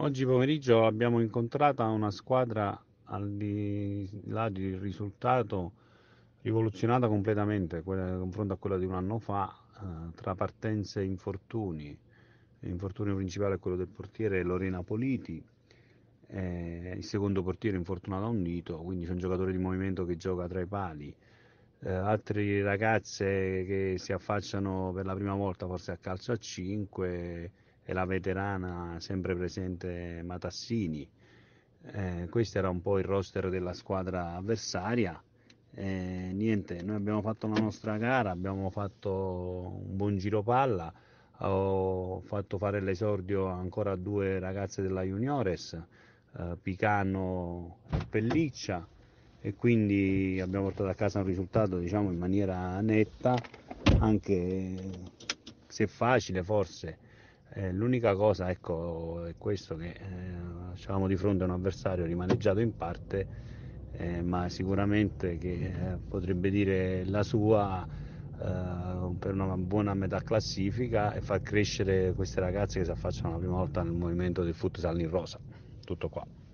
Oggi pomeriggio abbiamo incontrato una squadra al di là del risultato rivoluzionata completamente quella, confronto a quella di un anno fa, eh, tra partenze e infortuni. L'infortunio principale è quello del portiere Lorena Politi, eh, il secondo portiere infortunato a un dito, quindi c'è un giocatore di movimento che gioca tra i pali. Eh, altre ragazze che si affacciano per la prima volta forse a calcio a 5 e la veterana sempre presente Matassini. Eh, questo era un po' il roster della squadra avversaria. Eh, niente, noi abbiamo fatto la nostra gara, abbiamo fatto un buon giro palla, ho fatto fare l'esordio ancora a due ragazze della Juniores, eh, Picano e Pelliccia e quindi abbiamo portato a casa un risultato diciamo in maniera netta, anche se facile forse eh, l'unica cosa ecco, è questo che eh, avevamo di fronte a un avversario rimaneggiato in parte, eh, ma sicuramente che eh, potrebbe dire la sua eh, per una buona metà classifica e far crescere queste ragazze che si affacciano la prima volta nel movimento del futsal in rosa. Tutto qua.